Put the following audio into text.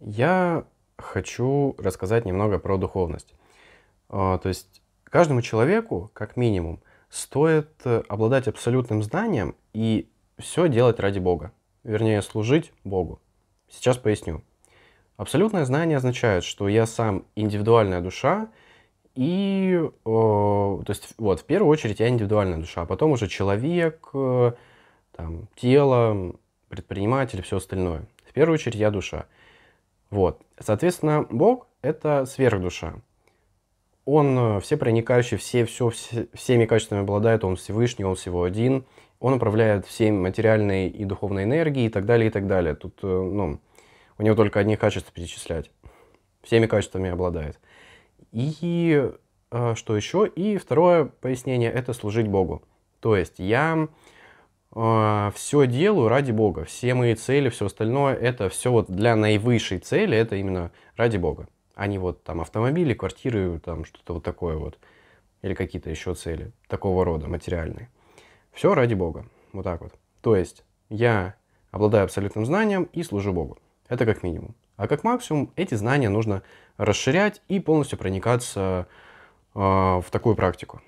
я хочу рассказать немного про духовность. А, то есть каждому человеку, как минимум, стоит э, обладать абсолютным знанием и все делать ради Бога. Вернее, служить Богу. Сейчас поясню. Абсолютное знание означает, что я сам индивидуальная душа, и, э, то есть, вот, в первую очередь я индивидуальная душа, а потом уже человек, э, там, тело, предприниматель, все остальное. В первую очередь я душа. Вот. Соответственно, Бог – это сверхдуша. Он э, все проникающий, все, все, всеми качествами обладает, он Всевышний, он всего один, он управляет всей материальной и духовной энергией и так далее, и так далее. Тут, э, ну, у него только одни качества перечислять. Всеми качествами обладает. И э, что еще? И второе пояснение – это служить Богу. То есть я Э, все делаю ради Бога. Все мои цели, все остальное, это все вот для наивысшей цели, это именно ради Бога. А не вот там автомобили, квартиры, там что-то вот такое вот. Или какие-то еще цели такого рода материальные. Все ради Бога. Вот так вот. То есть я обладаю абсолютным знанием и служу Богу. Это как минимум. А как максимум эти знания нужно расширять и полностью проникаться э, в такую практику.